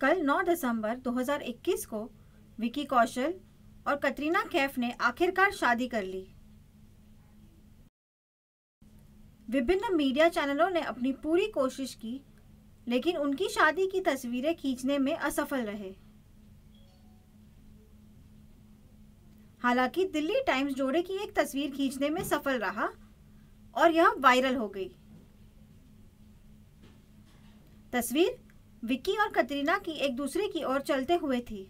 कल 9 दिसंबर 2021 को विकी कौशल और कटरीना कैफ ने आखिरकार शादी कर ली विभिन्न मीडिया चैनलों ने अपनी पूरी कोशिश की लेकिन उनकी शादी की तस्वीरें खींचने में असफल रहे हालांकि दिल्ली टाइम्स जोड़े की एक तस्वीर खींचने में सफल रहा और यह वायरल हो गई तस्वीर विक्की और कतरीना की एक दूसरे की ओर चलते हुए थी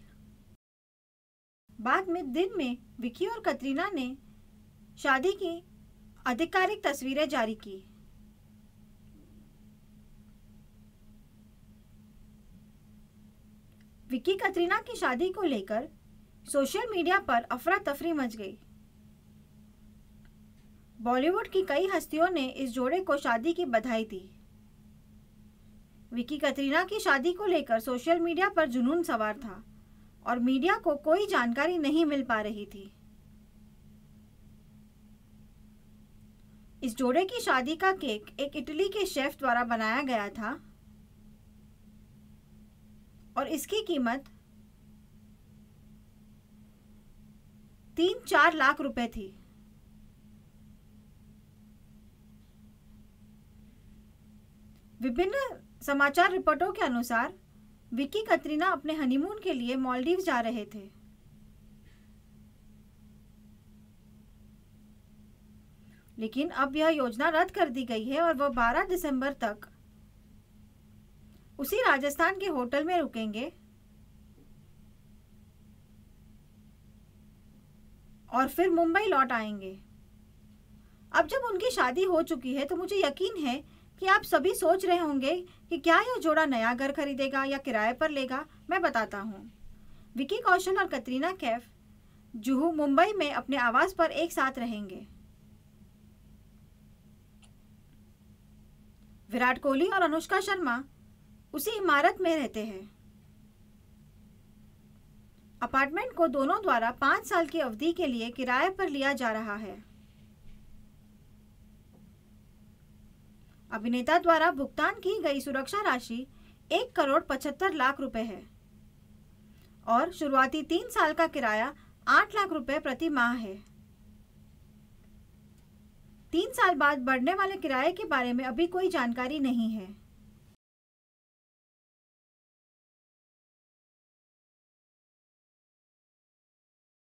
बाद में दिन में विक्की और कतरीना ने शादी की आधिकारिक तस्वीरें जारी की विक्की कतरीना की शादी को लेकर सोशल मीडिया पर अफरा तफरी मच गई बॉलीवुड की कई हस्तियों ने इस जोड़े को शादी की बधाई दी विकी कतरीना की शादी को लेकर सोशल मीडिया पर जुनून सवार था और मीडिया को कोई जानकारी नहीं मिल पा रही थी इस जोड़े की शादी का केक एक इटली के शेफ द्वारा बनाया गया था और इसकी कीमत तीन चार लाख रुपए थी विभिन्न समाचार रिपोर्टों के अनुसार विकी कतरीना अपने हनीमून के लिए मॉलडीव जा रहे थे लेकिन अब यह योजना रद्द कर दी गई है और वह 12 दिसंबर तक उसी राजस्थान के होटल में रुकेंगे और फिर मुंबई लौट आएंगे अब जब उनकी शादी हो चुकी है तो मुझे यकीन है कि आप सभी सोच रहे होंगे कि क्या यह जोड़ा नया घर खरीदेगा या किराए पर लेगा मैं बताता हूँ विकी कौशल और कतरीना कैफ जुहू मुंबई में अपने आवास पर एक साथ रहेंगे विराट कोहली और अनुष्का शर्मा उसी इमारत में रहते हैं अपार्टमेंट को दोनों द्वारा पांच साल की अवधि के लिए किराए पर लिया जा रहा है अभिनेता द्वारा भुगतान की गई सुरक्षा राशि एक करोड़ पचहत्तर लाख रुपए है और शुरुआती तीन साल का किराया आठ लाख रुपए प्रति माह है तीन साल बाद बढ़ने वाले किराए के बारे में अभी कोई जानकारी नहीं है